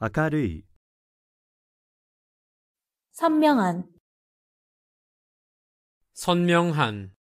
아카르이 선명한 선명한